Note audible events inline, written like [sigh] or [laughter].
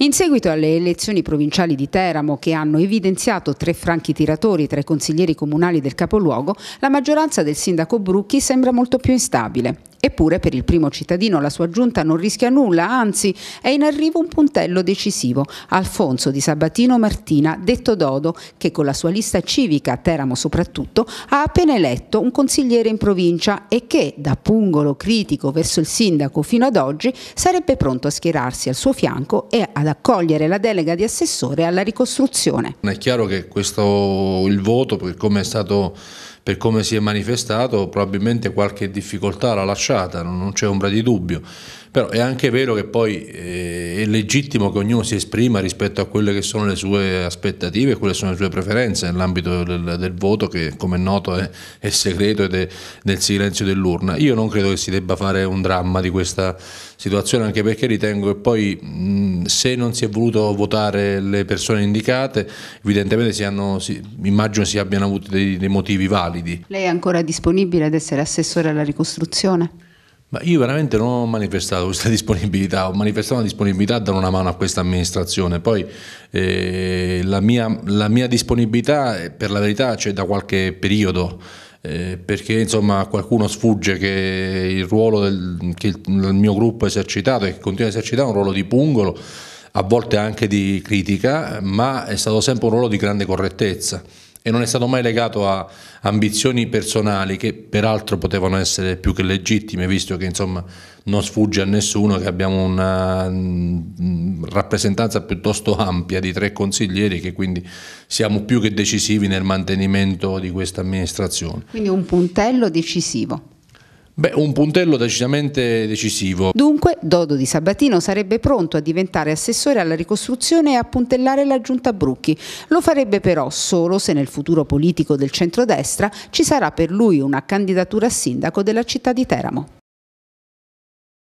In seguito alle elezioni provinciali di Teramo, che hanno evidenziato tre franchi tiratori tra i consiglieri comunali del capoluogo, la maggioranza del sindaco Brucchi sembra molto più instabile. Eppure per il primo cittadino la sua giunta non rischia nulla, anzi è in arrivo un puntello decisivo, Alfonso di Sabatino Martina, detto Dodo, che con la sua lista civica, Teramo soprattutto, ha appena eletto un consigliere in provincia e che, da pungolo critico verso il sindaco fino ad oggi, sarebbe pronto a schierarsi al suo fianco e ad accogliere la delega di assessore alla ricostruzione. È chiaro che questo, il voto, come è stato per come si è manifestato probabilmente qualche difficoltà l'ha lasciata, non c'è ombra di dubbio, però è anche vero che poi eh, è legittimo che ognuno si esprima rispetto a quelle che sono le sue aspettative e quelle che sono le sue preferenze nell'ambito del, del, voto che come è noto è, è segreto ed è nel silenzio dell'urna. Io non credo che si debba fare un dramma di questa situazione anche perché ritengo che poi se non si è voluto votare le persone indicate evidentemente si hanno, si, immagino si abbiano avuto dei, dei motivi validi. Lei è ancora disponibile ad essere assessore alla ricostruzione? Ma io veramente non ho manifestato questa [laughs] disponibilità, ho manifestato una disponibilità a dare una mano a questa amministrazione, poi eh, la, mia, la mia disponibilità eh, per la verità c'è da qualche periodo. Eh, perché insomma qualcuno sfugge che il ruolo del, che il, mio gruppo ha esercitato e che continua a esercitare è un ruolo di pungolo, a volte anche di critica, ma è stato sempre un ruolo di grande correttezza e non è stato mai legato a ambizioni personali che peraltro potevano essere più che legittime, visto che insomma, non sfugge a nessuno che abbiamo una mm, rappresentanza piuttosto ampia di tre consiglieri che quindi siamo più che decisivi nel mantenimento di questa amministrazione. Quindi un puntello decisivo. Beh, un puntello decisamente decisivo. Dunque, Dodo di Sabatino sarebbe pronto a diventare assessore alla ricostruzione e a puntellare la giunta Brucchi. Lo farebbe però solo se nel futuro politico del centrodestra ci sarà per lui una candidatura a sindaco della città di Teramo.